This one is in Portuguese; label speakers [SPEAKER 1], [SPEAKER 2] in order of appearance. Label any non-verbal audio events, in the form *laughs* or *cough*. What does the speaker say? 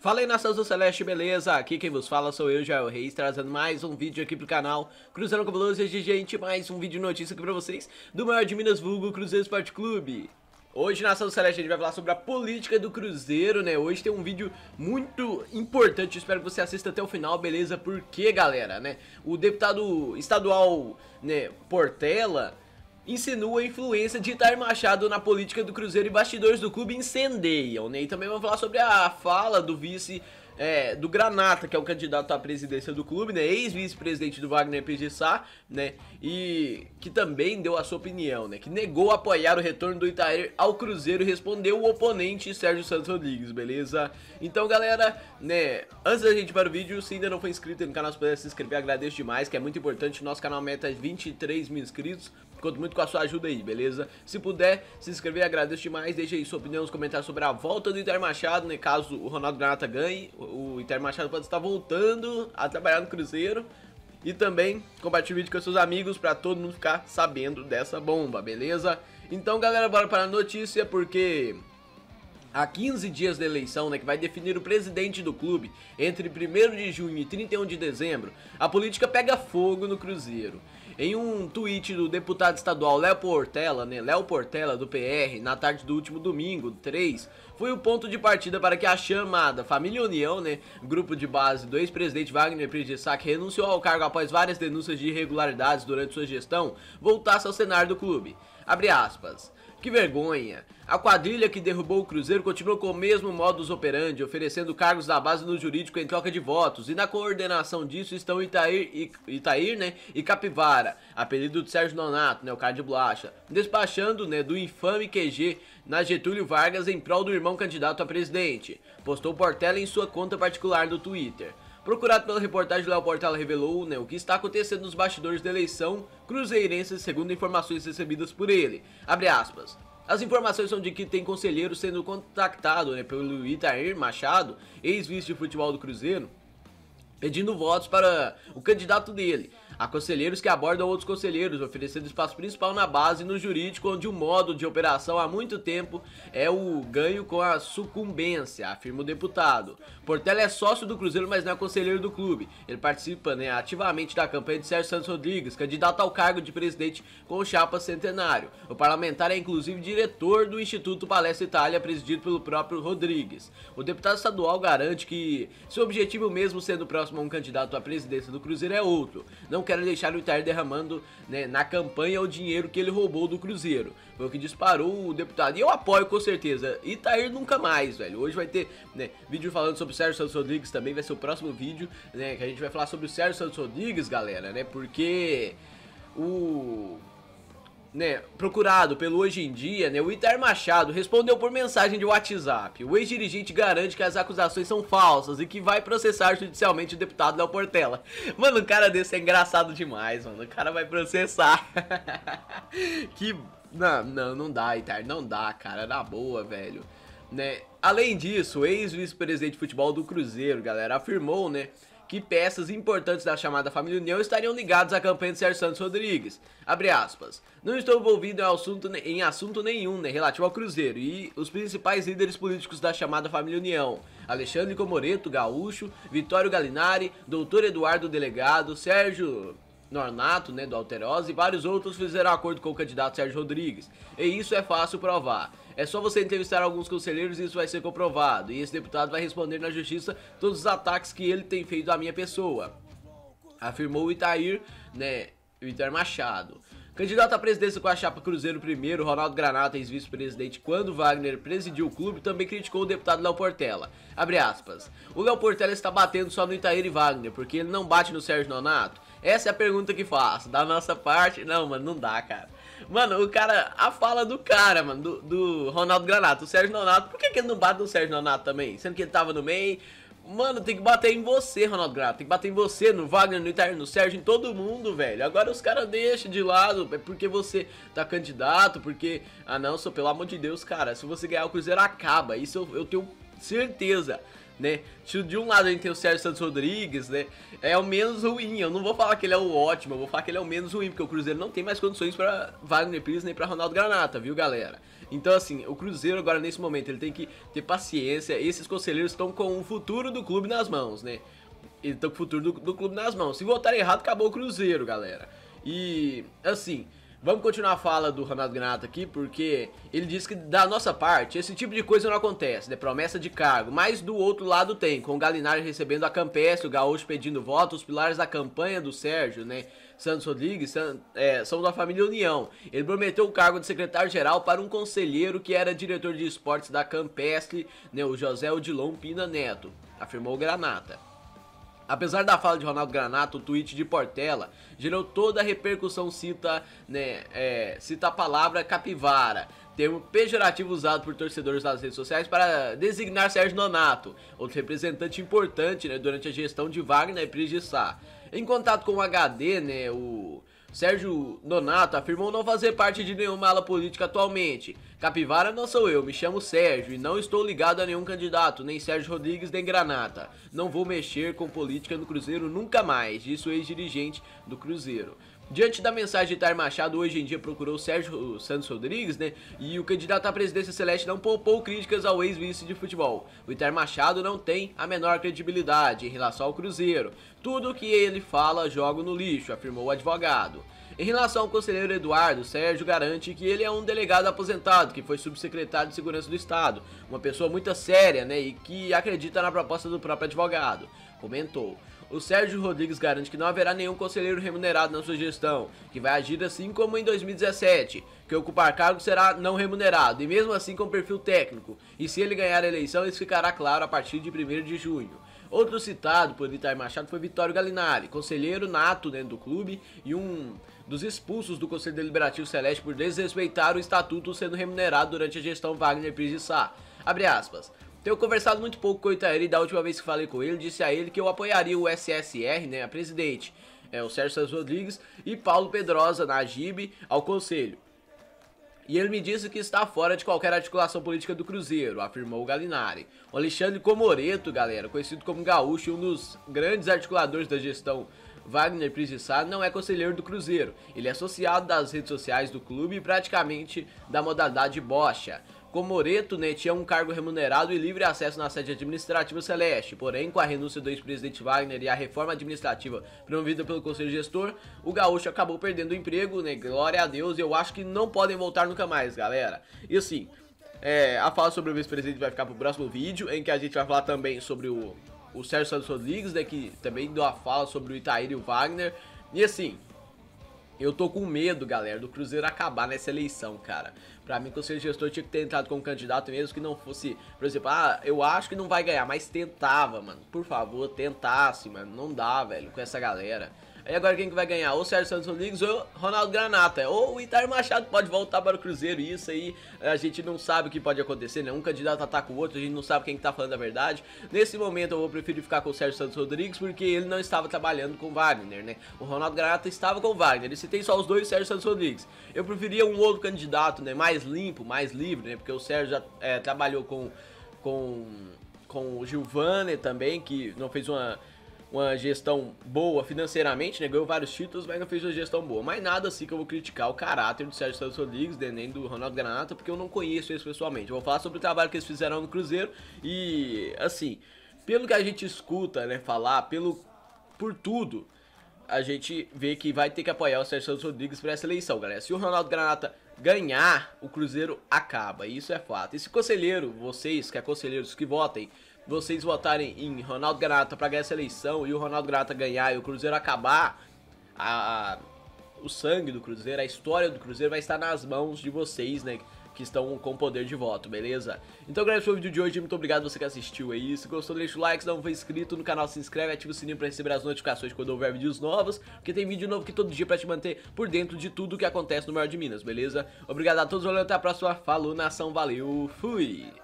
[SPEAKER 1] Fala aí nação do Celeste, beleza? Aqui quem vos fala sou eu, Jael Reis, trazendo mais um vídeo aqui pro canal Cruzeiro com Blues de gente, mais um vídeo de notícia aqui pra vocês Do maior de Minas Vulgo, Cruzeiro Esporte Clube Hoje nação do Celeste a gente vai falar sobre a política do Cruzeiro, né? Hoje tem um vídeo muito importante, espero que você assista até o final, beleza? Porque, galera, né? O deputado estadual, né, Portela insinua a influência de Itair Machado na política do Cruzeiro e bastidores do clube incendeiam, né? também vamos falar sobre a fala do vice é, do Granata, que é o candidato à presidência do clube, né? Ex-vice-presidente do Wagner PGSA, né? E que também deu a sua opinião, né? Que negou apoiar o retorno do Itair ao Cruzeiro, respondeu o oponente Sérgio Santos Rodrigues, beleza? Então, galera, né? Antes da gente ir para o vídeo, se ainda não foi inscrito no canal, se puder se inscrever, agradeço demais, que é muito importante. Nosso canal meta é 23 mil inscritos. Conto muito com a sua ajuda aí, beleza? Se puder se inscrever, agradeço demais. Deixe aí sua opinião nos comentários sobre a volta do Itair Machado, né? Caso o Ronaldo Granata ganhe, o Inter Machado pode estar tá voltando a trabalhar no Cruzeiro. E também compartilhe o vídeo com seus amigos para todo mundo ficar sabendo dessa bomba, beleza? Então, galera, bora para a notícia porque Há 15 dias da eleição, né, que vai definir o presidente do clube, entre 1 de junho e 31 de dezembro, a política pega fogo no Cruzeiro. Em um tweet do deputado estadual Léo Portela, né, Léo Portela do PR, na tarde do último domingo, 3, foi o ponto de partida para que a chamada Família União, né, grupo de base do ex-presidente Wagner que renunciou ao cargo após várias denúncias de irregularidades durante sua gestão, voltasse ao cenário do clube. Abre aspas. Que vergonha! A quadrilha que derrubou o Cruzeiro continuou com o mesmo modus operandi, oferecendo cargos da base no jurídico em troca de votos, e na coordenação disso estão Itair, e Itair né, e Capivara, apelido de Sérgio Nonato, né, o cara de blacha, despachando né, do infame QG na Getúlio Vargas em prol do irmão candidato a presidente, postou Portela em sua conta particular no Twitter. Procurado pela reportagem, Léo Portela revelou né, o que está acontecendo nos bastidores da eleição cruzeirense, segundo informações recebidas por ele. Abre aspas. As informações são de que tem conselheiro sendo contactado né, pelo Itair Machado, ex-vice de futebol do Cruzeiro, pedindo votos para o candidato dele a conselheiros que abordam outros conselheiros, oferecendo espaço principal na base e no jurídico, onde o modo de operação há muito tempo é o ganho com a sucumbência, afirma o deputado. Portela é sócio do Cruzeiro, mas não é conselheiro do clube. Ele participa né, ativamente da campanha de Sérgio Santos Rodrigues, candidato ao cargo de presidente com o Chapa Centenário. O parlamentar é inclusive diretor do Instituto Palestra Itália, presidido pelo próprio Rodrigues. O deputado estadual garante que seu objetivo, mesmo sendo próximo a um candidato à presidência do Cruzeiro, é outro. Não quero deixar o Itair derramando né, na campanha o dinheiro que ele roubou do Cruzeiro. Foi o que disparou o deputado. E eu apoio com certeza. Itair nunca mais, velho. Hoje vai ter né, vídeo falando sobre o Sérgio Santos Rodrigues também. Vai ser o próximo vídeo né, que a gente vai falar sobre o Sérgio Santos Rodrigues, galera, né? Porque o né, procurado pelo Hoje em Dia, né, o Itar Machado respondeu por mensagem de WhatsApp. O ex-dirigente garante que as acusações são falsas e que vai processar judicialmente o deputado Léo Portela. Mano, um cara desse é engraçado demais, mano. O cara vai processar. *laughs* que. Não, não, não dá, Itar, não dá, cara. Na boa, velho. Né? Além disso, o ex-vice-presidente de futebol do Cruzeiro, galera, afirmou, né? que peças importantes da chamada família União estariam ligadas à campanha de Sérgio Santos Rodrigues. Abre aspas. Não estou envolvido em assunto, em assunto nenhum né, relativo ao Cruzeiro e os principais líderes políticos da chamada família União. Alexandre Comoreto, Gaúcho, Vitório Galinari, Doutor Eduardo Delegado, Sérgio Nornato, né, do Alterosa e vários outros fizeram acordo com o candidato Sérgio Rodrigues. E isso é fácil provar. É só você entrevistar alguns conselheiros e isso vai ser comprovado. E esse deputado vai responder na justiça todos os ataques que ele tem feito à minha pessoa. Afirmou Itair, né, Itair Machado. Candidato à presidência com a chapa Cruzeiro primeiro, Ronaldo Granata, ex-vice-presidente, quando Wagner presidiu o clube, também criticou o deputado Léo Portela. Abre aspas. O Léo Portela está batendo só no Itair e Wagner, porque ele não bate no Sérgio Nonato. Essa é a pergunta que faço. Da nossa parte, não, mano, não dá, cara. Mano, o cara, a fala do cara, mano, do, do Ronaldo Granato, o Sérgio Nonato, por que, que ele não bate no Sérgio Nonato também? Sendo que ele tava no meio. Mano, tem que bater em você, Ronaldo Granato. Tem que bater em você, no Wagner, no Itair, no Sérgio, em todo mundo, velho. Agora os caras deixam de lado. É porque você tá candidato, porque. Ah, não, sou pelo amor de Deus, cara. Se você ganhar o Cruzeiro, acaba. Isso eu, eu tenho certeza né? De um lado a gente tem o Sérgio Santos Rodrigues, né? É o menos ruim. Eu não vou falar que ele é o ótimo, eu vou falar que ele é o menos ruim, porque o Cruzeiro não tem mais condições para Wagner Pires nem para Ronaldo Granata, viu, galera? Então, assim, o Cruzeiro agora nesse momento ele tem que ter paciência. Esses conselheiros estão com o futuro do clube nas mãos, né? ele estão tá com o futuro do, do clube nas mãos. Se voltar errado, acabou o Cruzeiro, galera. E, assim, Vamos continuar a fala do Ronaldo Granato aqui, porque ele diz que da nossa parte esse tipo de coisa não acontece, né? Promessa de cargo, mas do outro lado tem, com o Galinari recebendo a Campestre, o Gaúcho pedindo voto, os pilares da campanha do Sérgio, né? Santos Rodrigues San, é, são da família União. Ele prometeu o cargo de secretário-geral para um conselheiro que era diretor de esportes da Campestre, né? O José Odilon Pina Neto, afirmou o Granata. Apesar da fala de Ronaldo Granato, o tweet de Portela gerou toda a repercussão cita, né, é, cita a palavra capivara, termo pejorativo usado por torcedores nas redes sociais para designar Sérgio Nonato, outro representante importante né, durante a gestão de Wagner e Prigissá. Em contato com o HD, né, o Sérgio Nonato afirmou não fazer parte de nenhuma ala política atualmente, Capivara não sou eu, me chamo Sérgio e não estou ligado a nenhum candidato, nem Sérgio Rodrigues nem Granata. Não vou mexer com política no Cruzeiro nunca mais, disse o ex-dirigente do Cruzeiro. Diante da mensagem de Tar Machado, hoje em dia procurou Sérgio Santos Rodrigues, né? E o candidato à presidência Celeste não poupou críticas ao ex-vice de futebol. O Itar Machado não tem a menor credibilidade em relação ao Cruzeiro. Tudo o que ele fala joga no lixo, afirmou o advogado. Em relação ao conselheiro Eduardo, Sérgio garante que ele é um delegado aposentado, que foi subsecretário de Segurança do Estado, uma pessoa muito séria, né, e que acredita na proposta do próprio advogado. Comentou o Sérgio Rodrigues garante que não haverá nenhum conselheiro remunerado na sua gestão, que vai agir assim como em 2017, que ocupar cargo será não remunerado e mesmo assim com perfil técnico, e se ele ganhar a eleição isso ficará claro a partir de 1 de junho. Outro citado por Vitória Machado foi Vitório Galinari, conselheiro nato dentro do clube e um dos expulsos do Conselho Deliberativo Celeste por desrespeitar o estatuto sendo remunerado durante a gestão Wagner Pires de Sá. Abre aspas. Tenho conversado muito pouco com o Itaeri, da última vez que falei com ele, disse a ele que eu apoiaria o SSR, né, a presidente, é, o Sérgio Santos Rodrigues e Paulo Pedrosa na GIB ao conselho. E ele me disse que está fora de qualquer articulação política do Cruzeiro, afirmou o Galinari. O Alexandre Comoreto, galera, conhecido como Gaúcho e um dos grandes articuladores da gestão Wagner Prisissá, não é conselheiro do Cruzeiro. Ele é associado das redes sociais do clube e praticamente da modalidade bocha. Comoreto né, tinha um cargo remunerado e livre acesso na sede administrativa Celeste. Porém, com a renúncia do ex-presidente Wagner e a reforma administrativa promovida pelo Conselho Gestor, o gaúcho acabou perdendo o emprego, né? Glória a Deus, eu acho que não podem voltar nunca mais, galera. E assim, é, a fala sobre o vice-presidente vai ficar pro próximo vídeo, em que a gente vai falar também sobre o, o Sérgio Santos Rodrigues, né? Que também deu a fala sobre o Itair e o Wagner. E assim, eu tô com medo, galera, do Cruzeiro acabar nessa eleição, cara. Pra mim, o conselho gestor tinha que ter entrado como candidato mesmo que não fosse, por exemplo, ah, eu acho que não vai ganhar, mas tentava, mano. Por favor, tentasse, mano. Não dá, velho, com essa galera. Aí agora quem que vai ganhar? Ou o Sérgio Santos Rodrigues ou Ronaldo Granata. Ou o Itar Machado pode voltar para o Cruzeiro. E isso aí a gente não sabe o que pode acontecer, né? Um candidato ataca o outro, a gente não sabe quem que tá falando a verdade. Nesse momento eu vou preferir ficar com o Sérgio Santos Rodrigues porque ele não estava trabalhando com o Wagner, né? O Ronaldo Granata estava com o Wagner. E se tem só os dois, Sérgio Santos Rodrigues. Eu preferia um outro candidato, né? Mais limpo, mais livre, né? Porque o Sérgio já é, trabalhou com. com com o Gilvane também, que não fez uma uma gestão boa financeiramente, né? Ganhou vários títulos, mas não fez uma gestão boa. Mas nada assim que eu vou criticar o caráter do Sérgio Santos Rodrigues, né? nem do Ronaldo Granata, porque eu não conheço eles pessoalmente. Eu vou falar sobre o trabalho que eles fizeram no Cruzeiro e, assim, pelo que a gente escuta, né, falar, pelo por tudo, a gente vê que vai ter que apoiar o Sérgio Santos Rodrigues para essa eleição, galera. Se o Ronaldo Granata ganhar, o Cruzeiro acaba, isso é fato. E se conselheiro, vocês que é conselheiros que votem, vocês votarem em Ronaldo Granata para ganhar essa eleição e o Ronaldo Granata ganhar e o Cruzeiro acabar, a, a, o sangue do Cruzeiro, a história do Cruzeiro vai estar nas mãos de vocês, né? Que estão com poder de voto, beleza? Então, galera, esse foi o vídeo de hoje. Muito obrigado você que assistiu aí. Se gostou, deixa o like. Se não for inscrito no canal, se inscreve, ativa o sininho pra receber as notificações quando houver vídeos novos. Porque tem vídeo novo que todo dia pra te manter por dentro de tudo que acontece no Maior de Minas, beleza? Obrigado a todos, valeu, até a próxima. Falou, nação, valeu, fui!